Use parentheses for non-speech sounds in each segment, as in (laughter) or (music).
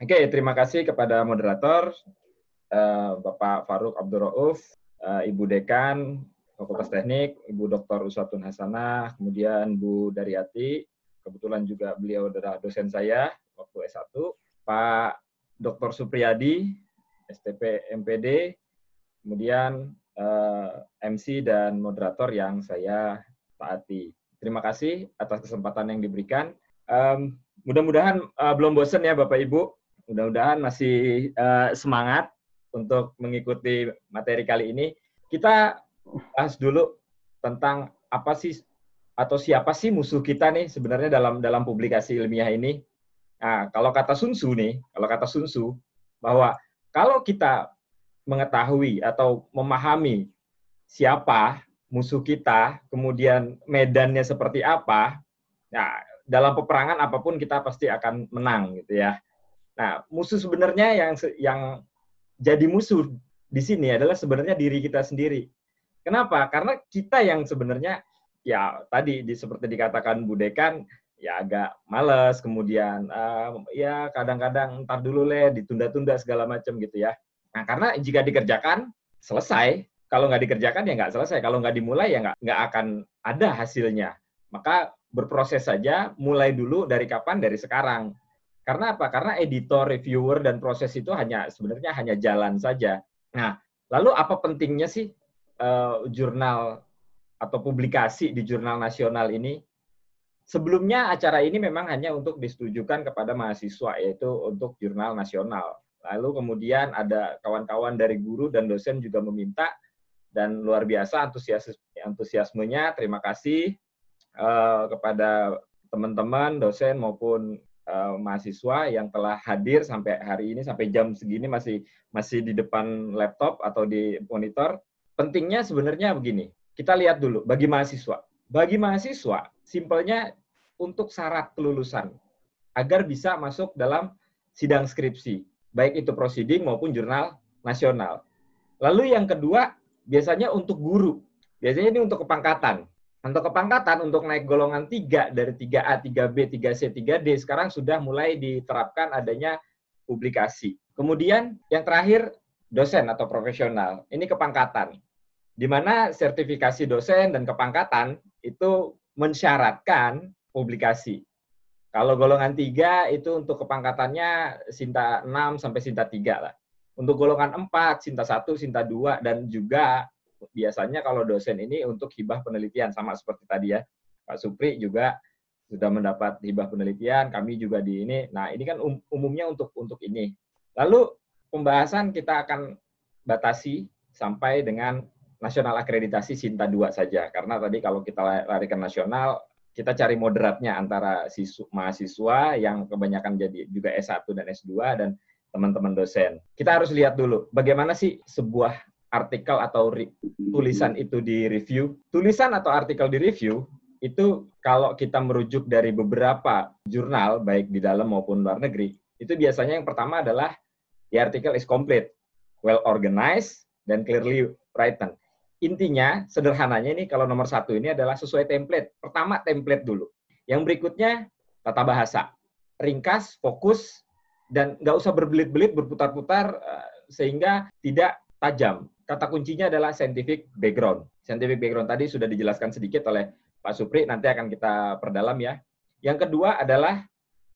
Oke, okay, terima kasih kepada moderator uh, Bapak Faruk Abdul Rauf, uh, eh, Ibu Dekan Fakultas Teknik, Ibu Dr. Uswatun Hasanah, kemudian Bu Dariati, kebetulan juga beliau adalah dosen saya waktu S1, Pak Dr. Supriyadi, STP MPD, kemudian uh, eh, MC dan moderator yang saya taati. Terima kasih atas kesempatan yang diberikan. Um, Mudah-mudahan uh, belum bosan ya Bapak Ibu mudah-mudahan masih uh, semangat untuk mengikuti materi kali ini. Kita bahas dulu tentang apa sih atau siapa sih musuh kita nih sebenarnya dalam dalam publikasi ilmiah ini. Nah, kalau kata sunsu nih, kalau kata sunsu bahwa kalau kita mengetahui atau memahami siapa musuh kita, kemudian medannya seperti apa, nah dalam peperangan apapun kita pasti akan menang gitu ya. Nah, musuh sebenarnya yang yang jadi musuh di sini adalah sebenarnya diri kita sendiri. Kenapa? Karena kita yang sebenarnya ya tadi di, seperti dikatakan Bu ya agak males kemudian uh, ya kadang-kadang ntar dulu leh ditunda-tunda segala macam gitu ya. Nah, karena jika dikerjakan selesai, kalau nggak dikerjakan ya nggak selesai, kalau nggak dimulai ya nggak nggak akan ada hasilnya. Maka berproses saja, mulai dulu dari kapan? Dari sekarang karena apa? Karena editor, reviewer, dan proses itu hanya sebenarnya hanya jalan saja. Nah, lalu apa pentingnya sih uh, jurnal atau publikasi di jurnal nasional ini? Sebelumnya acara ini memang hanya untuk disetujukan kepada mahasiswa, yaitu untuk jurnal nasional. Lalu kemudian ada kawan-kawan dari guru dan dosen juga meminta, dan luar biasa antusias antusiasmenya. Terima kasih uh, kepada teman-teman dosen maupun Eh, mahasiswa yang telah hadir sampai hari ini sampai jam segini masih masih di depan laptop atau di monitor. Pentingnya sebenarnya begini. Kita lihat dulu bagi mahasiswa. Bagi mahasiswa, simpelnya untuk syarat kelulusan agar bisa masuk dalam sidang skripsi, baik itu proceeding maupun jurnal nasional. Lalu yang kedua, biasanya untuk guru. Biasanya ini untuk kepangkatan. Untuk kepangkatan untuk naik golongan 3 dari 3A, 3B, 3C, 3D sekarang sudah mulai diterapkan adanya publikasi. Kemudian yang terakhir dosen atau profesional. Ini kepangkatan. Di mana sertifikasi dosen dan kepangkatan itu mensyaratkan publikasi. Kalau golongan 3 itu untuk kepangkatannya Sinta 6 sampai Sinta 3 lah. Untuk golongan 4, Sinta 1, Sinta 2, dan juga biasanya kalau dosen ini untuk hibah penelitian sama seperti tadi ya Pak Supri juga sudah mendapat hibah penelitian kami juga di ini nah ini kan um, umumnya untuk untuk ini lalu pembahasan kita akan batasi sampai dengan nasional akreditasi Sinta 2 saja karena tadi kalau kita lari ke nasional kita cari moderatnya antara siswa mahasiswa yang kebanyakan jadi juga S1 dan S2 dan teman-teman dosen. Kita harus lihat dulu bagaimana sih sebuah artikel atau tulisan itu di review, tulisan atau artikel di review itu kalau kita merujuk dari beberapa jurnal baik di dalam maupun luar negeri, itu biasanya yang pertama adalah the article is complete, well organized, dan clearly written. Intinya, sederhananya ini kalau nomor satu ini adalah sesuai template. Pertama, template dulu. Yang berikutnya, tata bahasa. Ringkas, fokus, dan nggak usah berbelit-belit, berputar-putar, eh, sehingga tidak tajam kata kuncinya adalah scientific background. Scientific background tadi sudah dijelaskan sedikit oleh Pak Supri, nanti akan kita perdalam ya. Yang kedua adalah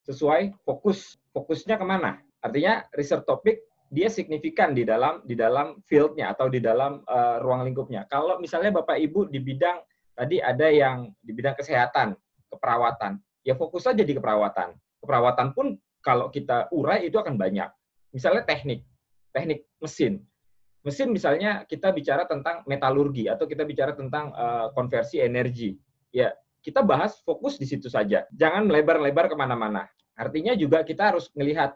sesuai fokus. Fokusnya kemana? Artinya research topic dia signifikan di dalam di dalam fieldnya atau di dalam uh, ruang lingkupnya. Kalau misalnya Bapak Ibu di bidang tadi ada yang di bidang kesehatan, keperawatan, ya fokus saja di keperawatan. Keperawatan pun kalau kita urai itu akan banyak. Misalnya teknik, teknik mesin mesin misalnya kita bicara tentang metalurgi atau kita bicara tentang uh, konversi energi. Ya, kita bahas fokus di situ saja. Jangan melebar-lebar kemana-mana. Artinya juga kita harus melihat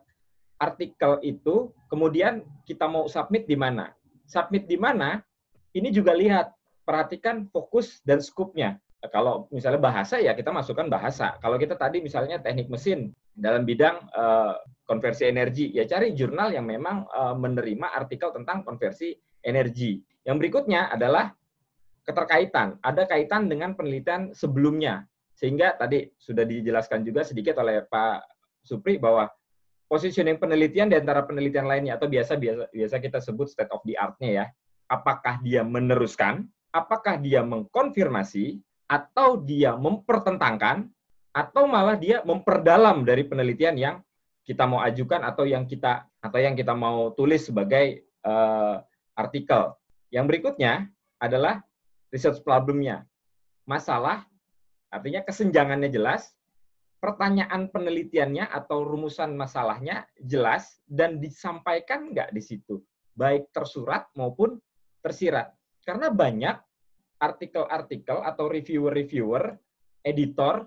artikel itu, kemudian kita mau submit di mana. Submit di mana, ini juga lihat, perhatikan fokus dan skupnya. Kalau misalnya bahasa ya kita masukkan bahasa. Kalau kita tadi misalnya teknik mesin, dalam bidang uh, konversi energi. Ya cari jurnal yang memang uh, menerima artikel tentang konversi energi. Yang berikutnya adalah keterkaitan. Ada kaitan dengan penelitian sebelumnya. Sehingga tadi sudah dijelaskan juga sedikit oleh Pak Supri bahwa positioning penelitian di antara penelitian lainnya atau biasa biasa biasa kita sebut state of the art-nya ya. Apakah dia meneruskan, apakah dia mengkonfirmasi atau dia mempertentangkan atau malah dia memperdalam dari penelitian yang kita mau ajukan atau yang kita atau yang kita mau tulis sebagai uh, artikel. Yang berikutnya adalah research problemnya. Masalah artinya kesenjangannya jelas, pertanyaan penelitiannya atau rumusan masalahnya jelas dan disampaikan nggak di situ, baik tersurat maupun tersirat. Karena banyak artikel-artikel atau reviewer-reviewer, editor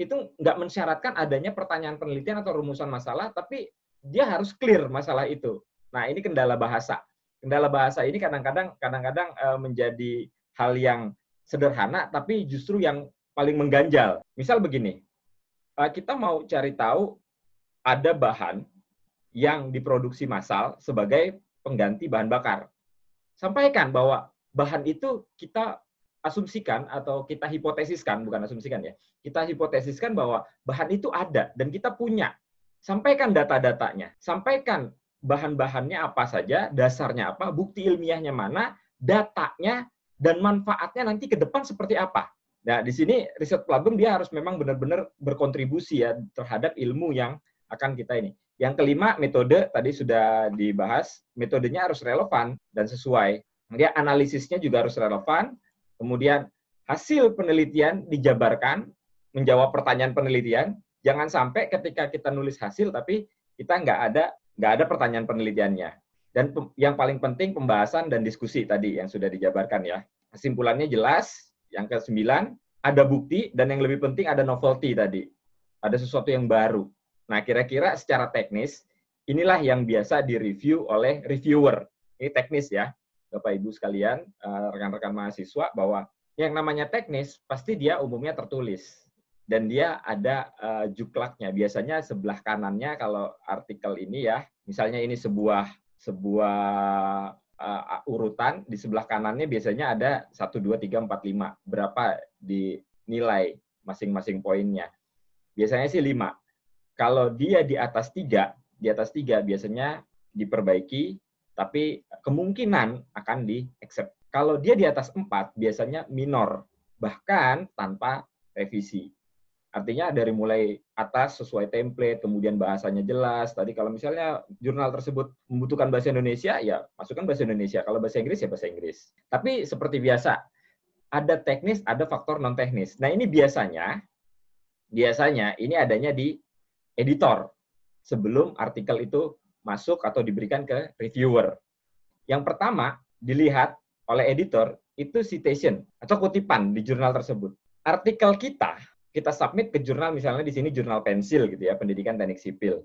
itu nggak mensyaratkan adanya pertanyaan penelitian atau rumusan masalah, tapi dia harus clear masalah itu. Nah, ini kendala bahasa. Kendala bahasa ini kadang-kadang kadang-kadang eh, menjadi hal yang sederhana tapi justru yang paling mengganjal. Misal begini. Eh, kita mau cari tahu ada bahan yang diproduksi massal sebagai pengganti bahan bakar. Sampaikan bahwa bahan itu kita asumsikan atau kita hipotesiskan, bukan asumsikan ya, kita hipotesiskan bahwa bahan itu ada dan kita punya. Sampaikan data-datanya, sampaikan bahan-bahannya apa saja, dasarnya apa, bukti ilmiahnya mana, datanya, dan manfaatnya nanti ke depan seperti apa. Nah, di sini riset pelabung dia harus memang benar-benar berkontribusi ya terhadap ilmu yang akan kita ini. Yang kelima, metode tadi sudah dibahas, metodenya harus relevan dan sesuai. Ya, analisisnya juga harus relevan, Kemudian hasil penelitian dijabarkan, menjawab pertanyaan penelitian. Jangan sampai ketika kita nulis hasil tapi kita nggak ada nggak ada pertanyaan penelitiannya. Dan yang paling penting pembahasan dan diskusi tadi yang sudah dijabarkan ya. Kesimpulannya jelas. Yang kesembilan, ada bukti dan yang lebih penting ada novelty tadi. Ada sesuatu yang baru. Nah, kira-kira secara teknis inilah yang biasa direview oleh reviewer. Ini teknis ya. Bapak Ibu sekalian, eh, rekan-rekan mahasiswa bahwa yang namanya teknis pasti dia umumnya tertulis dan dia ada uh, juklaknya. Biasanya sebelah kanannya kalau artikel ini ya, misalnya ini sebuah sebuah uh, urutan di sebelah kanannya biasanya ada 1 2 3 4 5. Berapa di nilai masing-masing poinnya. Biasanya sih 5. Kalau dia di atas 3, di atas 3 biasanya diperbaiki tapi kemungkinan akan di accept. Kalau dia di atas 4 biasanya minor, bahkan tanpa revisi. Artinya dari mulai atas sesuai template, kemudian bahasanya jelas. Tadi kalau misalnya jurnal tersebut membutuhkan bahasa Indonesia, ya masukkan bahasa Indonesia. Kalau bahasa Inggris, ya bahasa Inggris. Tapi seperti biasa, ada teknis, ada faktor non-teknis. Nah ini biasanya, biasanya ini adanya di editor sebelum artikel itu masuk atau diberikan ke reviewer. Yang pertama, dilihat oleh editor itu citation atau kutipan di jurnal tersebut. Artikel kita, kita submit ke jurnal misalnya di sini jurnal pensil gitu ya, pendidikan teknik sipil.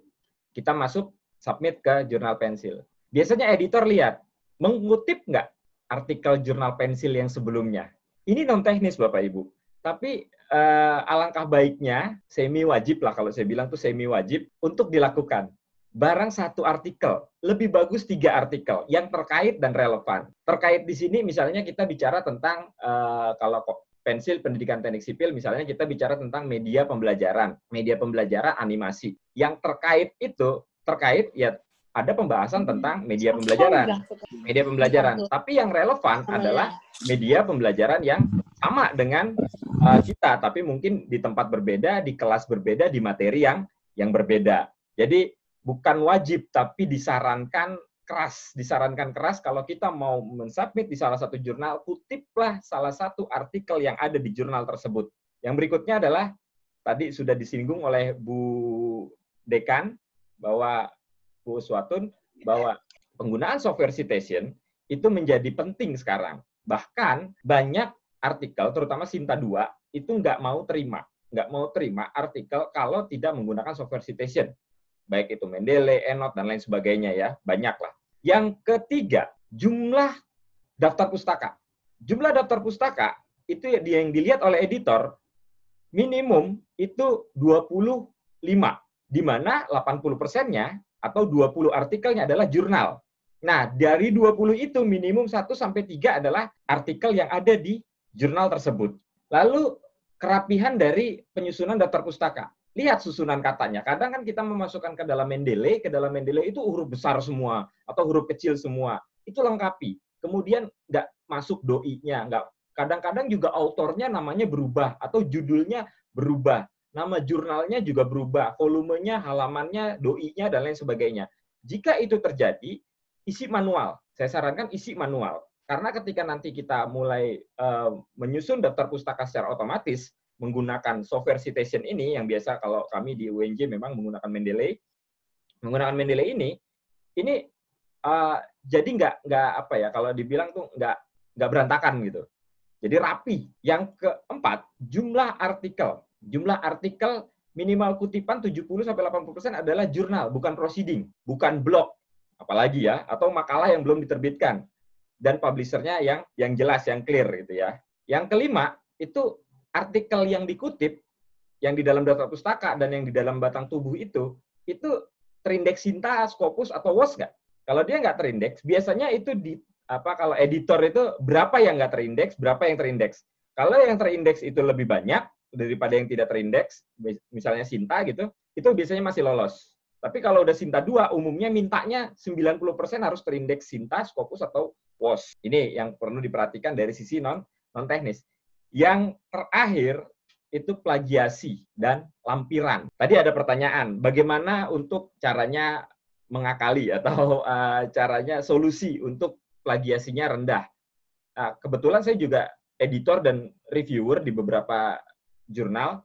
Kita masuk submit ke jurnal pensil. Biasanya editor lihat, mengutip nggak artikel jurnal pensil yang sebelumnya. Ini non teknis Bapak Ibu, tapi eh, alangkah baiknya semi wajib lah kalau saya bilang tuh semi wajib untuk dilakukan barang satu artikel. Lebih bagus tiga artikel yang terkait dan relevan. Terkait di sini misalnya kita bicara tentang uh, kalau pensil pendidikan teknik sipil misalnya kita bicara tentang media pembelajaran, media pembelajaran animasi. Yang terkait itu terkait ya ada pembahasan hmm. tentang media pembelajaran. Media pembelajaran. Tapi yang relevan adalah ya. media pembelajaran yang sama dengan uh, kita tapi mungkin di tempat berbeda, di kelas berbeda, di materi yang yang berbeda. Jadi bukan wajib tapi disarankan keras, disarankan keras kalau kita mau mensubmit di salah satu jurnal, kutiplah salah satu artikel yang ada di jurnal tersebut. Yang berikutnya adalah tadi sudah disinggung oleh Bu Dekan bahwa Bu Swatun bahwa penggunaan software citation itu menjadi penting sekarang. Bahkan banyak artikel, terutama Sinta 2, itu nggak mau terima. Nggak mau terima artikel kalau tidak menggunakan software citation baik itu Mendele, Enot, dan lain sebagainya ya, banyaklah. Yang ketiga, jumlah daftar pustaka. Jumlah daftar pustaka itu yang dilihat oleh editor minimum itu 25, di mana 80 persennya atau 20 artikelnya adalah jurnal. Nah, dari 20 itu minimum 1 sampai 3 adalah artikel yang ada di jurnal tersebut. Lalu kerapihan dari penyusunan daftar pustaka lihat susunan katanya. Kadang kan kita memasukkan ke dalam Mendeley, ke dalam Mendeley itu huruf besar semua atau huruf kecil semua. Itu lengkapi. Kemudian nggak masuk doi-nya, nggak kadang-kadang juga autornya namanya berubah atau judulnya berubah. Nama jurnalnya juga berubah, volumenya, halamannya, doi-nya dan lain sebagainya. Jika itu terjadi, isi manual. Saya sarankan isi manual. Karena ketika nanti kita mulai uh, menyusun daftar pustaka secara otomatis, menggunakan software citation ini yang biasa kalau kami di UNJ memang menggunakan Mendeley. Menggunakan Mendeley ini, ini uh, jadi nggak nggak apa ya kalau dibilang tuh nggak nggak berantakan gitu. Jadi rapi. Yang keempat, jumlah artikel. Jumlah artikel minimal kutipan 70 sampai 80% adalah jurnal, bukan proceeding, bukan blog, apalagi ya, atau makalah yang belum diterbitkan dan publishernya yang yang jelas, yang clear gitu ya. Yang kelima, itu artikel yang dikutip yang di dalam daftar pustaka dan yang di dalam batang tubuh itu itu terindeks Sinta, Scopus atau WOS nggak? Kalau dia nggak terindeks, biasanya itu di apa kalau editor itu berapa yang nggak terindeks, berapa yang terindeks. Kalau yang terindeks itu lebih banyak daripada yang tidak terindeks, misalnya Sinta gitu, itu biasanya masih lolos. Tapi kalau udah Sinta 2, umumnya mintanya 90% harus terindeks Sinta, Scopus, atau WOS. Ini yang perlu diperhatikan dari sisi non non teknis. Yang terakhir itu plagiasi dan lampiran. Tadi ada pertanyaan, bagaimana untuk caranya mengakali atau uh, (laughs) caranya solusi untuk plagiasinya rendah. Uh, kebetulan saya juga editor dan reviewer di beberapa jurnal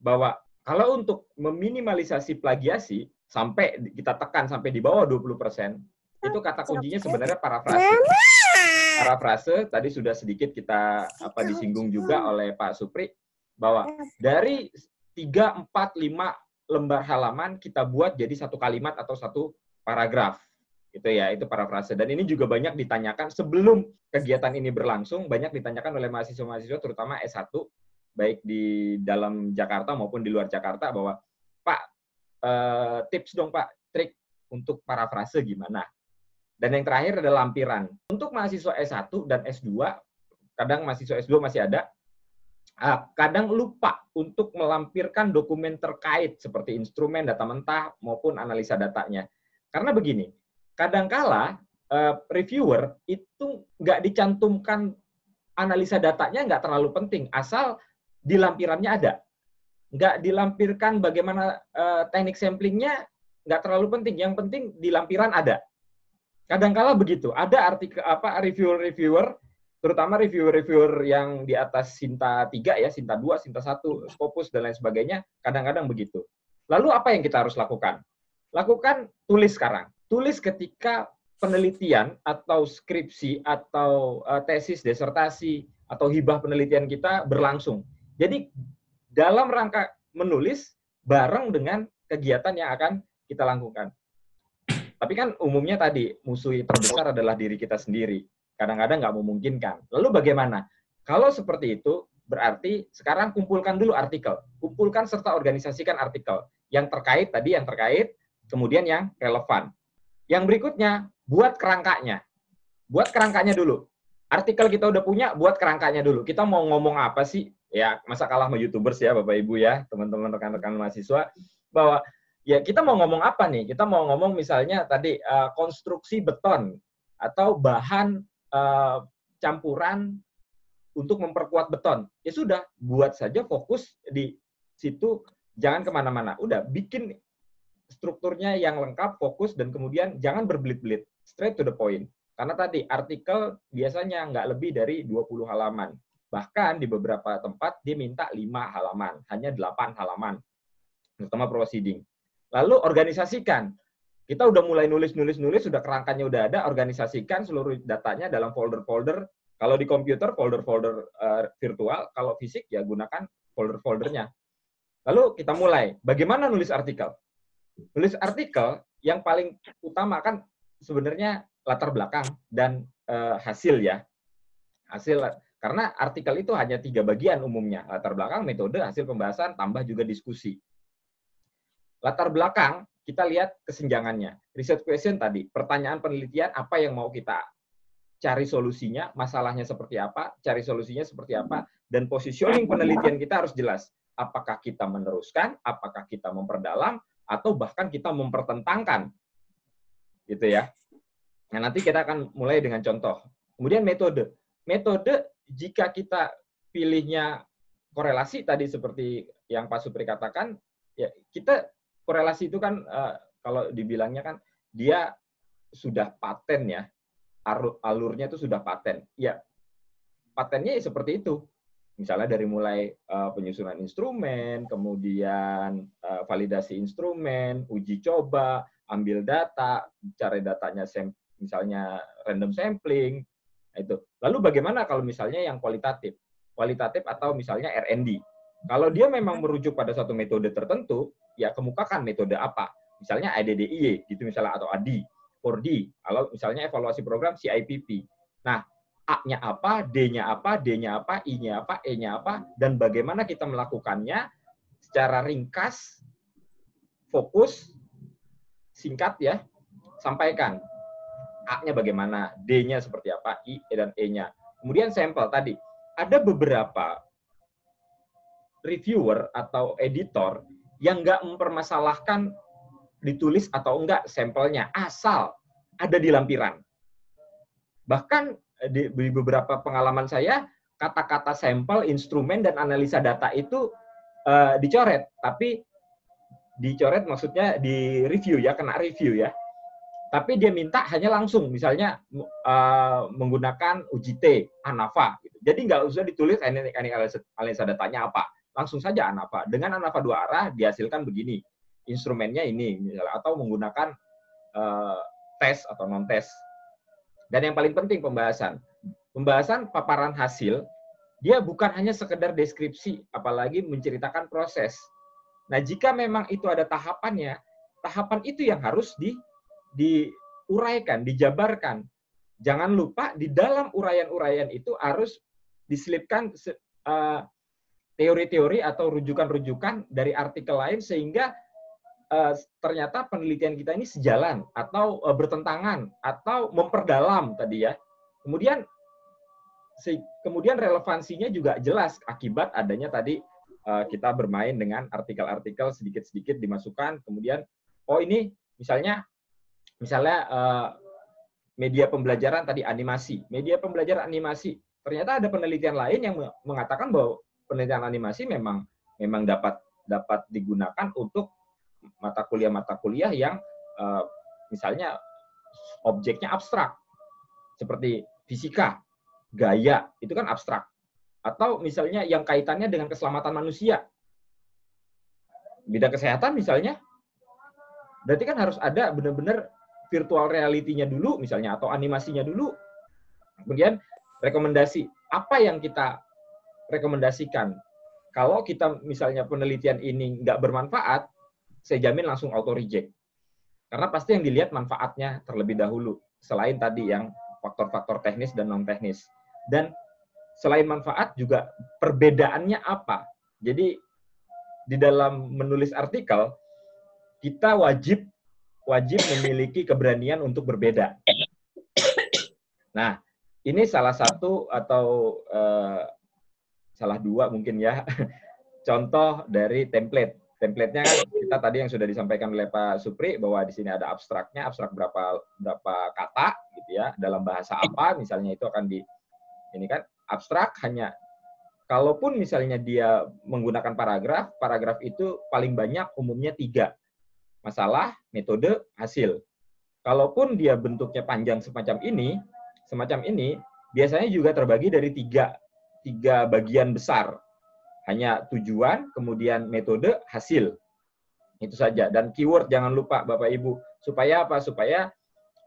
bahwa kalau untuk meminimalisasi plagiasi sampai kita tekan sampai di bawah 20%, itu kata kuncinya sebenarnya parafrase parafrase tadi sudah sedikit kita apa iya, disinggung juga oleh Pak Supri bahwa iya, dari tiga empat lima lembar halaman kita buat jadi satu kalimat atau satu paragraf. Itu ya, itu parafrase. Dan ini juga banyak ditanyakan sebelum kegiatan ini berlangsung, banyak ditanyakan oleh mahasiswa-mahasiswa terutama S1 baik di dalam Jakarta maupun di luar Jakarta bahwa Pak eh, tips dong Pak trik untuk parafrase gimana dan yang terakhir ada lampiran. Untuk mahasiswa S1 dan S2, kadang mahasiswa S2 masih ada, ah, kadang lupa untuk melampirkan dokumen terkait seperti instrumen, data mentah, maupun analisa datanya. Karena begini, kadangkala eh, reviewer itu nggak dicantumkan analisa datanya nggak terlalu penting, asal di lampirannya ada. Nggak dilampirkan bagaimana eh, teknik samplingnya nggak terlalu penting, yang penting di lampiran ada kadang-kala begitu. Ada artikel apa reviewer-reviewer terutama reviewer-reviewer yang di atas Sinta 3 ya, Sinta 2, Sinta 1, Scopus dan lain sebagainya, kadang-kadang begitu. Lalu apa yang kita harus lakukan? Lakukan tulis sekarang. Tulis ketika penelitian atau skripsi atau uh, tesis desertasi atau hibah penelitian kita berlangsung. Jadi dalam rangka menulis bareng dengan kegiatan yang akan kita lakukan. Tapi kan umumnya tadi musuh terbesar adalah diri kita sendiri. Kadang-kadang nggak memungkinkan. Lalu bagaimana? Kalau seperti itu, berarti sekarang kumpulkan dulu artikel. Kumpulkan serta organisasikan artikel. Yang terkait tadi, yang terkait, kemudian yang relevan. Yang berikutnya, buat kerangkanya. Buat kerangkanya dulu. Artikel kita udah punya, buat kerangkanya dulu. Kita mau ngomong apa sih? Ya, masa kalah sama YouTubers ya, Bapak-Ibu ya, teman-teman rekan-rekan mahasiswa. Bahwa ya kita mau ngomong apa nih? Kita mau ngomong misalnya tadi uh, konstruksi beton atau bahan uh, campuran untuk memperkuat beton. Ya sudah, buat saja fokus di situ, jangan kemana-mana. Udah, bikin strukturnya yang lengkap, fokus, dan kemudian jangan berbelit-belit. Straight to the point. Karena tadi artikel biasanya nggak lebih dari 20 halaman. Bahkan di beberapa tempat dia minta 5 halaman, hanya 8 halaman. Terutama proceeding. Lalu organisasikan. Kita udah mulai nulis-nulis-nulis, sudah kerangkanya udah ada, organisasikan seluruh datanya dalam folder-folder. Kalau di komputer, folder-folder uh, virtual. Kalau fisik, ya gunakan folder-foldernya. Lalu kita mulai. Bagaimana nulis artikel? Nulis artikel yang paling utama kan sebenarnya latar belakang dan uh, hasil ya. Hasil karena artikel itu hanya tiga bagian umumnya, latar belakang, metode, hasil pembahasan, tambah juga diskusi. Latar belakang kita lihat kesenjangannya. Research question tadi, pertanyaan penelitian apa yang mau kita cari solusinya, masalahnya seperti apa, cari solusinya seperti apa, dan positioning penelitian kita harus jelas. Apakah kita meneruskan, apakah kita memperdalam, atau bahkan kita mempertentangkan. Gitu ya. Nah, nanti kita akan mulai dengan contoh. Kemudian metode. Metode, jika kita pilihnya korelasi tadi seperti yang Pak Supri katakan, ya kita korelasi itu kan uh, kalau dibilangnya kan dia sudah paten ya alurnya itu sudah paten ya patennya ya seperti itu misalnya dari mulai uh, penyusunan instrumen kemudian uh, validasi instrumen uji coba ambil data cari datanya sem misalnya random sampling nah itu lalu bagaimana kalau misalnya yang kualitatif kualitatif atau misalnya R&D kalau dia memang merujuk pada satu metode tertentu ya kemukakan metode apa. Misalnya ADDIY e gitu misalnya atau ADI, 4D, kalau misalnya evaluasi program CIPP. Nah, A-nya apa, D-nya apa, D-nya apa, I-nya apa, E-nya apa, dan bagaimana kita melakukannya secara ringkas, fokus, singkat ya, sampaikan. A-nya bagaimana, D-nya seperti apa, I e, dan E-nya. Kemudian sampel tadi, ada beberapa reviewer atau editor yang nggak mempermasalahkan ditulis atau enggak sampelnya, asal ada di lampiran. Bahkan eh, di, beberapa pengalaman saya, kata-kata sampel, instrumen, dan analisa data itu uh, dicoret, tapi dicoret maksudnya di review ya, kena review ya. Tapi dia minta hanya langsung, misalnya uh, menggunakan UJT, ANAVA. Gitu. Jadi nggak usah ditulis analisa datanya apa langsung saja ANAPA. Dengan ANAPA dua arah dihasilkan begini, instrumennya ini, misalnya, atau menggunakan uh, tes atau non-tes. Dan yang paling penting pembahasan. Pembahasan paparan hasil, dia bukan hanya sekedar deskripsi, apalagi menceritakan proses. Nah, jika memang itu ada tahapannya, tahapan itu yang harus di, diuraikan, dijabarkan. Jangan lupa di dalam uraian-uraian itu harus diselipkan uh, teori-teori atau rujukan-rujukan dari artikel lain sehingga eh, ternyata penelitian kita ini sejalan atau eh, bertentangan atau memperdalam tadi ya. Kemudian kemudian relevansinya juga jelas akibat adanya tadi eh, kita bermain dengan artikel-artikel sedikit-sedikit dimasukkan kemudian oh ini misalnya misalnya media pembelajaran tadi animasi, media pembelajaran animasi. Ternyata ada penelitian lain yang mengatakan bahwa penelitian animasi memang memang dapat dapat digunakan untuk mata kuliah-mata kuliah yang uh, misalnya objeknya abstrak seperti fisika, gaya itu kan abstrak. Atau misalnya yang kaitannya dengan keselamatan manusia. Bidang kesehatan misalnya. Berarti kan harus ada benar-benar virtual reality-nya dulu misalnya atau animasinya dulu. Kemudian rekomendasi apa yang kita rekomendasikan. Kalau kita misalnya penelitian ini nggak bermanfaat, saya jamin langsung auto reject. Karena pasti yang dilihat manfaatnya terlebih dahulu, selain tadi yang faktor-faktor teknis dan non teknis. Dan selain manfaat juga perbedaannya apa? Jadi di dalam menulis artikel kita wajib wajib memiliki keberanian untuk berbeda. Nah, ini salah satu atau eh, salah dua mungkin ya. (laughs) Contoh dari template. templatenya kan kita tadi yang sudah disampaikan oleh Pak Supri bahwa di sini ada abstraknya, abstrak berapa berapa kata gitu ya, dalam bahasa apa misalnya itu akan di ini kan abstrak hanya kalaupun misalnya dia menggunakan paragraf, paragraf itu paling banyak umumnya tiga. Masalah, metode, hasil. Kalaupun dia bentuknya panjang semacam ini, semacam ini, biasanya juga terbagi dari tiga tiga bagian besar. Hanya tujuan, kemudian metode, hasil. Itu saja. Dan keyword jangan lupa Bapak Ibu. Supaya apa? Supaya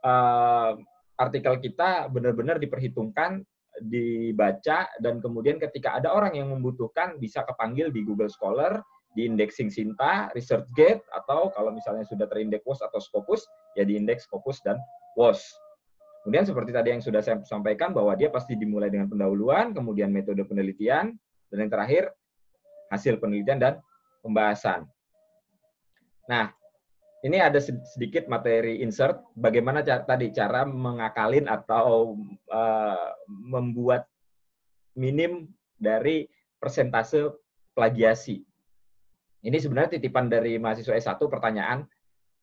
uh, artikel kita benar-benar diperhitungkan, dibaca, dan kemudian ketika ada orang yang membutuhkan bisa kepanggil di Google Scholar, di indexing Sinta, ResearchGate, atau kalau misalnya sudah terindeks WOS atau Scopus, ya di indeks Scopus dan WOS. Kemudian seperti tadi yang sudah saya sampaikan bahwa dia pasti dimulai dengan pendahuluan, kemudian metode penelitian, dan yang terakhir hasil penelitian dan pembahasan. Nah, ini ada sedikit materi insert bagaimana cara, tadi cara mengakalin atau uh, membuat minim dari persentase plagiasi. Ini sebenarnya titipan dari mahasiswa S1 pertanyaan,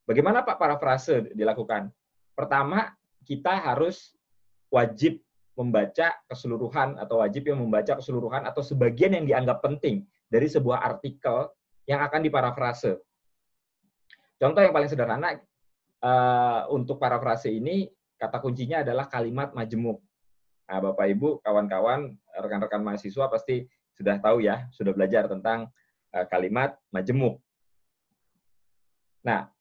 bagaimana Pak parafrase dilakukan? Pertama, kita harus wajib membaca keseluruhan atau wajib yang membaca keseluruhan atau sebagian yang dianggap penting dari sebuah artikel yang akan diparafrase. Contoh yang paling sederhana uh, untuk parafrase ini kata kuncinya adalah kalimat majemuk. Nah, Bapak Ibu, kawan-kawan, rekan-rekan mahasiswa pasti sudah tahu ya, sudah belajar tentang uh, kalimat majemuk. Nah,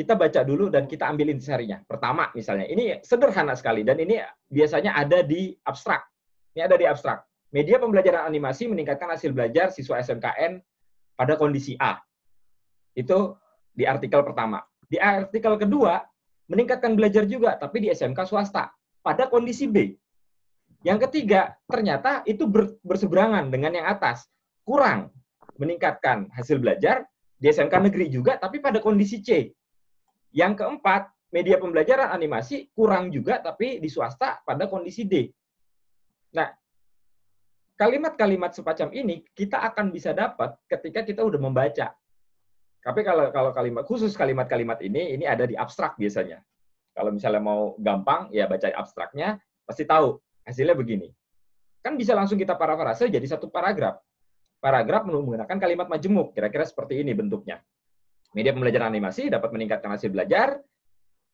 kita baca dulu dan kita ambilin intisarinya. Pertama misalnya, ini sederhana sekali dan ini biasanya ada di abstrak. Ini ada di abstrak. Media pembelajaran animasi meningkatkan hasil belajar siswa SMKN pada kondisi A. Itu di artikel pertama. Di artikel kedua, meningkatkan belajar juga, tapi di SMK swasta pada kondisi B. Yang ketiga, ternyata itu berseberangan dengan yang atas. Kurang meningkatkan hasil belajar di SMK negeri juga, tapi pada kondisi C yang keempat, media pembelajaran animasi kurang juga tapi di swasta pada kondisi D. Nah, kalimat-kalimat semacam ini kita akan bisa dapat ketika kita udah membaca. Tapi kalau kalau kalimat khusus kalimat-kalimat ini ini ada di abstrak biasanya. Kalau misalnya mau gampang ya baca abstraknya pasti tahu hasilnya begini. Kan bisa langsung kita parafrase jadi satu paragraf. Paragraf menggunakan kalimat majemuk kira-kira seperti ini bentuknya. Media pembelajaran animasi dapat meningkatkan hasil belajar,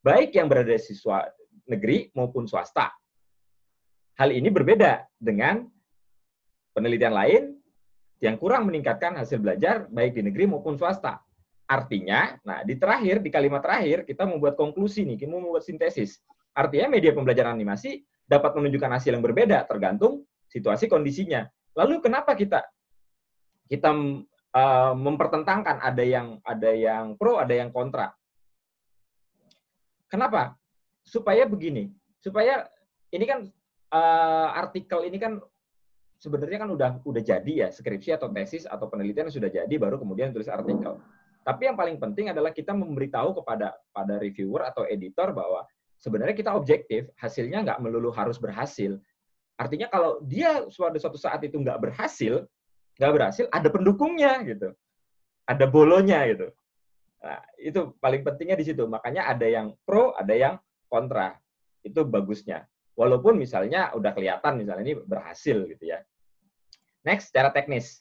baik yang berada di siswa negeri maupun swasta. Hal ini berbeda dengan penelitian lain yang kurang meningkatkan hasil belajar baik di negeri maupun swasta. Artinya, nah di terakhir, di kalimat terakhir, kita membuat konklusi nih, kita membuat sintesis. Artinya media pembelajaran animasi dapat menunjukkan hasil yang berbeda tergantung situasi kondisinya. Lalu kenapa kita kita Eh, mempertentangkan ada yang ada yang pro, ada yang kontra. Kenapa? Supaya begini, supaya ini kan uh, artikel ini kan sebenarnya kan udah udah jadi ya skripsi atau tesis atau penelitian sudah jadi baru kemudian tulis artikel. Tapi yang paling penting adalah kita memberitahu kepada pada reviewer atau editor bahwa sebenarnya kita objektif, hasilnya nggak melulu harus berhasil. Artinya kalau dia suatu suatu saat itu nggak berhasil, nggak berhasil ada pendukungnya gitu ada bolonya gitu nah, itu paling pentingnya di situ makanya ada yang pro ada yang kontra itu bagusnya walaupun misalnya udah kelihatan misalnya ini berhasil gitu ya next secara teknis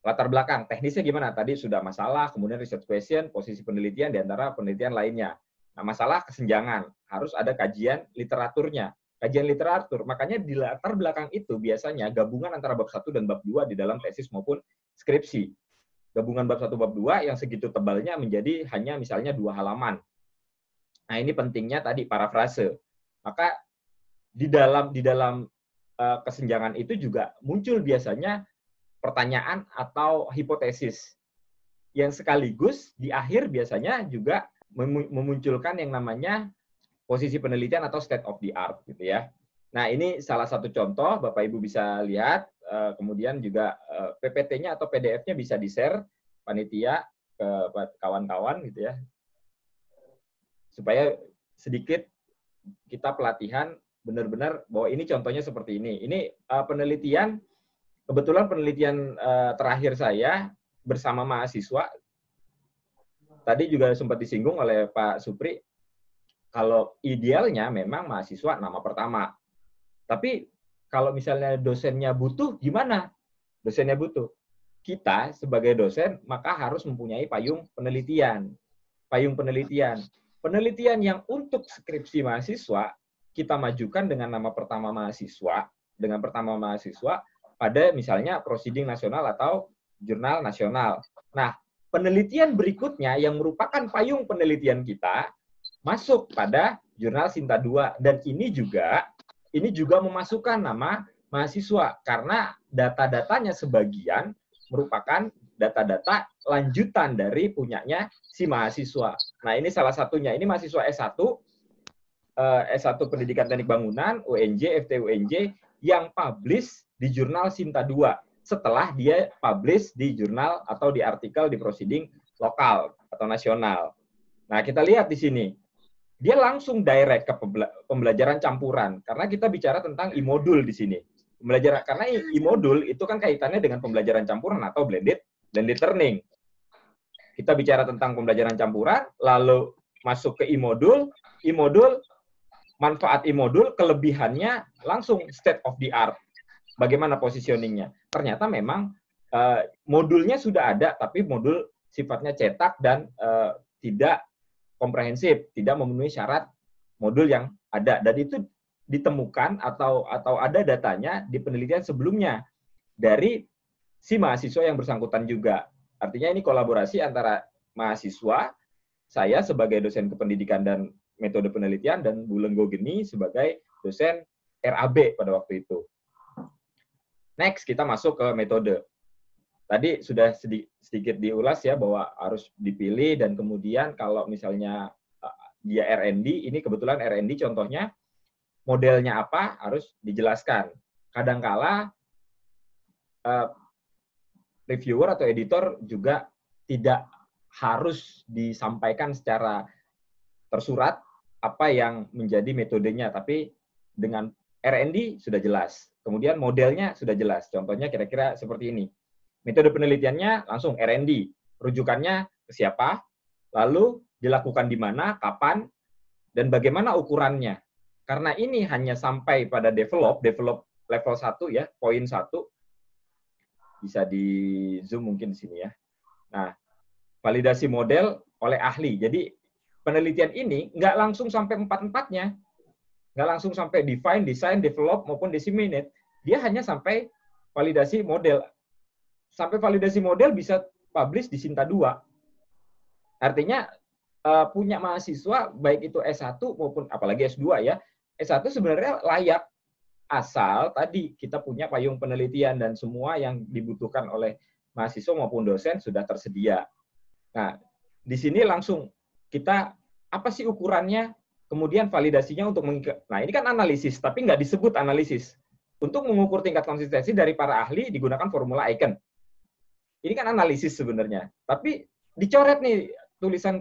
latar belakang teknisnya gimana tadi sudah masalah kemudian research question posisi penelitian di antara penelitian lainnya nah masalah kesenjangan harus ada kajian literaturnya kajian literatur. Makanya di latar belakang itu biasanya gabungan antara bab 1 dan bab 2 di dalam tesis maupun skripsi. Gabungan bab 1 bab 2 yang segitu tebalnya menjadi hanya misalnya dua halaman. Nah, ini pentingnya tadi parafrase. Maka di dalam di dalam uh, kesenjangan itu juga muncul biasanya pertanyaan atau hipotesis yang sekaligus di akhir biasanya juga memunculkan yang namanya posisi penelitian atau state of the art gitu ya. Nah, ini salah satu contoh Bapak Ibu bisa lihat eh, kemudian juga eh, PPT-nya atau PDF-nya bisa di-share panitia ke kawan-kawan gitu ya. Supaya sedikit kita pelatihan benar-benar bahwa ini contohnya seperti ini. Ini eh, penelitian kebetulan penelitian terakhir saya bersama mahasiswa tadi juga sempat disinggung oleh Pak Supri kalau idealnya memang mahasiswa nama pertama. Tapi kalau misalnya dosennya butuh, gimana? Dosennya butuh. Kita sebagai dosen maka harus mempunyai payung penelitian. Payung penelitian. Penelitian yang untuk skripsi mahasiswa kita majukan dengan nama pertama mahasiswa, dengan pertama mahasiswa pada misalnya proceeding nasional atau jurnal nasional. Nah, penelitian berikutnya yang merupakan payung penelitian kita masuk pada jurnal Sinta 2 dan ini juga ini juga memasukkan nama mahasiswa karena data-datanya sebagian merupakan data-data lanjutan dari punyanya si mahasiswa. Nah, ini salah satunya. Ini mahasiswa S1 S1 eh, Pendidikan Teknik Bangunan UNJ FT UNJ yang publish di jurnal Sinta 2 setelah dia publish di jurnal atau di artikel di proceeding lokal atau nasional. Nah, kita lihat di sini dia langsung direct ke pembelajaran campuran karena kita bicara tentang imodul di sini. Pembelajaran karena imodul hmm. itu kan kaitannya dengan pembelajaran campuran atau blended blended learning. Kita bicara tentang pembelajaran campuran, lalu masuk ke imodul, imodul manfaat imodul kelebihannya langsung state of the art. Bagaimana positioningnya? Ternyata memang uh, modulnya sudah ada, tapi modul sifatnya cetak dan uh, tidak komprehensif, tidak memenuhi syarat modul yang ada dan itu ditemukan atau atau ada datanya di penelitian sebelumnya dari si mahasiswa yang bersangkutan juga. Artinya ini kolaborasi antara mahasiswa, saya sebagai dosen kependidikan dan metode penelitian dan Bu Lenggo Geni sebagai dosen RAB pada waktu itu. Next kita masuk ke metode tadi sudah sedikit diulas ya bahwa harus dipilih dan kemudian kalau misalnya eh, dia R&D, ini kebetulan R&D contohnya modelnya apa harus dijelaskan. Kadangkala eh, reviewer atau editor juga tidak harus disampaikan secara tersurat apa yang menjadi metodenya, tapi dengan R&D sudah jelas. Kemudian modelnya sudah jelas. Contohnya kira-kira seperti ini Metode penelitiannya langsung R&D, rujukannya ke siapa, lalu dilakukan di mana, kapan, dan bagaimana ukurannya. Karena ini hanya sampai pada develop, develop level 1 ya, poin 1. Bisa di zoom mungkin di sini ya. Nah, validasi model oleh ahli. Jadi penelitian ini nggak langsung sampai empat-empatnya. Nggak langsung sampai define, design, develop, maupun disseminate. Dia hanya sampai validasi model sampai validasi model bisa publish di Sinta 2. Artinya uh, punya mahasiswa baik itu S1 maupun apalagi S2 ya. S1 sebenarnya layak asal tadi kita punya payung penelitian dan semua yang dibutuhkan oleh mahasiswa maupun dosen sudah tersedia. Nah, di sini langsung kita apa sih ukurannya? Kemudian validasinya untuk meng Nah, ini kan analisis, tapi nggak disebut analisis. Untuk mengukur tingkat konsistensi dari para ahli digunakan formula icon. Ini kan analisis sebenarnya. Tapi dicoret nih tulisan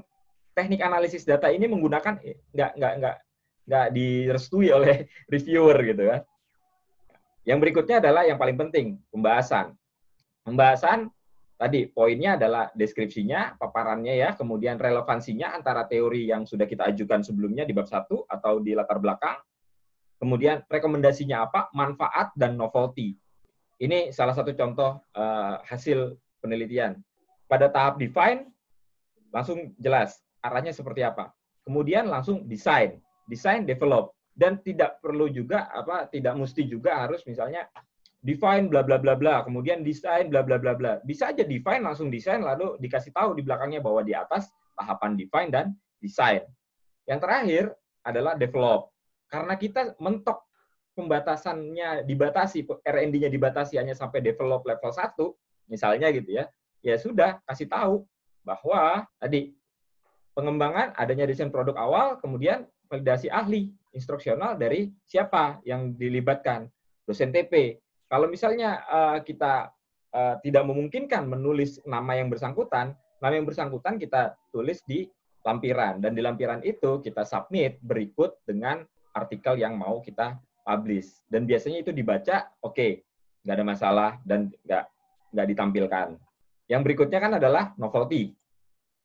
teknik analisis data ini menggunakan eh, nggak nggak nggak nggak direstui oleh (laughs) reviewer gitu kan. Yang berikutnya adalah yang paling penting pembahasan. Pembahasan tadi poinnya adalah deskripsinya, paparannya ya, kemudian relevansinya antara teori yang sudah kita ajukan sebelumnya di bab satu atau di latar belakang, kemudian rekomendasinya apa, manfaat dan novelty. Ini salah satu contoh uh, hasil penelitian. Pada tahap define, langsung jelas arahnya seperti apa. Kemudian langsung design, design develop dan tidak perlu juga apa tidak mesti juga harus misalnya define bla bla bla bla kemudian design bla bla bla bla bisa aja define langsung design lalu dikasih tahu di belakangnya bahwa di atas tahapan define dan design yang terakhir adalah develop karena kita mentok pembatasannya dibatasi R&D-nya dibatasi hanya sampai develop level 1 misalnya gitu ya, ya sudah kasih tahu bahwa tadi pengembangan adanya desain produk awal, kemudian validasi ahli instruksional dari siapa yang dilibatkan dosen TP. Kalau misalnya uh, kita uh, tidak memungkinkan menulis nama yang bersangkutan, nama yang bersangkutan kita tulis di lampiran dan di lampiran itu kita submit berikut dengan artikel yang mau kita publish dan biasanya itu dibaca oke okay, nggak ada masalah dan nggak nggak ditampilkan. Yang berikutnya kan adalah novelty.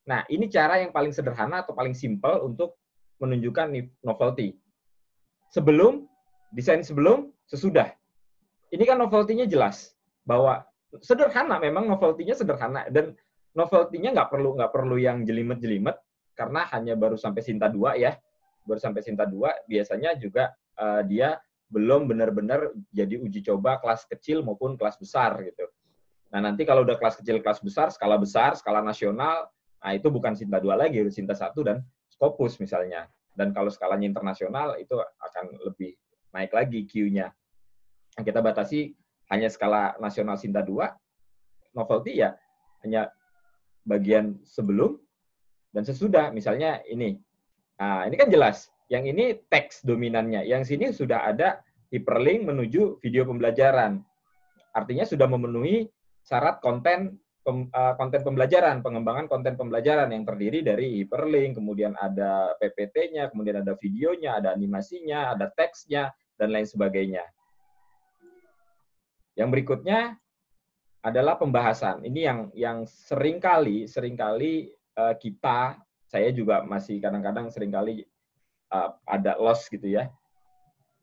Nah, ini cara yang paling sederhana atau paling simple untuk menunjukkan novelty. Sebelum, desain sebelum, sesudah. Ini kan novelty-nya jelas bahwa sederhana memang novelty-nya sederhana dan novelty-nya nggak perlu nggak perlu yang jelimet-jelimet karena hanya baru sampai Sinta 2 ya. Baru sampai Sinta 2 biasanya juga uh, dia belum benar-benar jadi uji coba kelas kecil maupun kelas besar gitu. Nah, nanti kalau udah kelas kecil, kelas besar, skala besar, skala nasional, nah itu bukan Sinta 2 lagi, udah Sinta 1 dan Scopus misalnya. Dan kalau skalanya internasional, itu akan lebih naik lagi Q-nya. Nah, kita batasi hanya skala nasional Sinta 2, novelty ya hanya bagian sebelum dan sesudah. Misalnya ini. Nah, ini kan jelas. Yang ini teks dominannya. Yang sini sudah ada hyperlink menuju video pembelajaran. Artinya sudah memenuhi syarat konten pem, uh, konten pembelajaran, pengembangan konten pembelajaran yang terdiri dari hyperlink, kemudian ada PPT-nya, kemudian ada videonya, ada animasinya, ada teksnya, dan lain sebagainya. Yang berikutnya adalah pembahasan. Ini yang yang seringkali seringkali uh, kita saya juga masih kadang-kadang seringkali uh, ada loss gitu ya.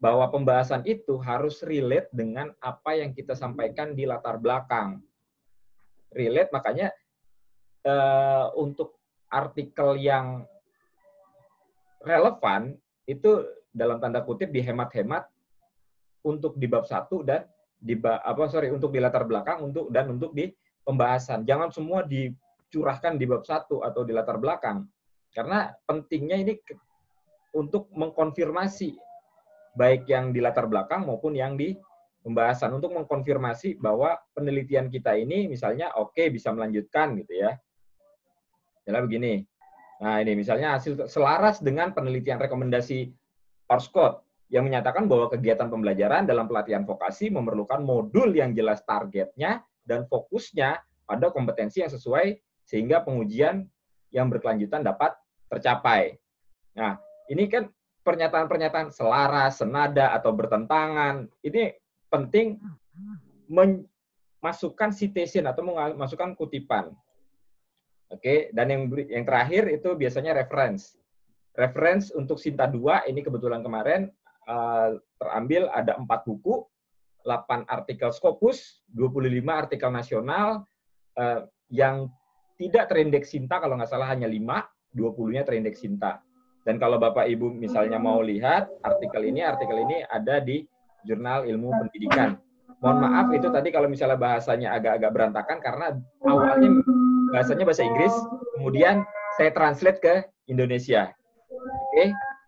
Bahwa pembahasan itu harus relate dengan apa yang kita sampaikan di latar belakang relate makanya uh, untuk artikel yang relevan itu dalam tanda kutip dihemat-hemat untuk di bab satu dan di bab, apa sorry untuk di latar belakang untuk dan untuk di pembahasan jangan semua dicurahkan di bab satu atau di latar belakang karena pentingnya ini untuk mengkonfirmasi baik yang di latar belakang maupun yang di pembahasan untuk mengkonfirmasi bahwa penelitian kita ini misalnya oke okay, bisa melanjutkan gitu ya. Jadi begini. Nah, ini misalnya hasil selaras dengan penelitian rekomendasi Orscott yang menyatakan bahwa kegiatan pembelajaran dalam pelatihan vokasi memerlukan modul yang jelas targetnya dan fokusnya pada kompetensi yang sesuai sehingga pengujian yang berkelanjutan dapat tercapai. Nah, ini kan pernyataan-pernyataan selaras, senada, atau bertentangan. Ini penting hmm. memasukkan citation atau memasukkan kutipan. Oke, dan yang yang terakhir itu biasanya reference. Reference untuk Sinta 2 ini kebetulan kemarin uh, terambil ada empat buku, 8 artikel Scopus, 25 artikel nasional uh, yang tidak terindeks Sinta kalau nggak salah hanya 5, 20-nya terindeks Sinta. Dan kalau Bapak Ibu misalnya hmm. mau lihat artikel ini, artikel ini ada di jurnal ilmu pendidikan. Mohon maaf itu tadi kalau misalnya bahasanya agak-agak berantakan karena awalnya bahasanya bahasa Inggris, kemudian saya translate ke Indonesia. Oke, okay?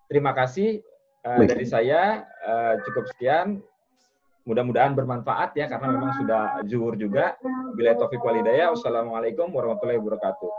terima kasih uh, dari saya uh, cukup sekian. Mudah-mudahan bermanfaat ya karena memang sudah jujur juga. Bila taufik walidaya. Wassalamualaikum warahmatullahi wabarakatuh.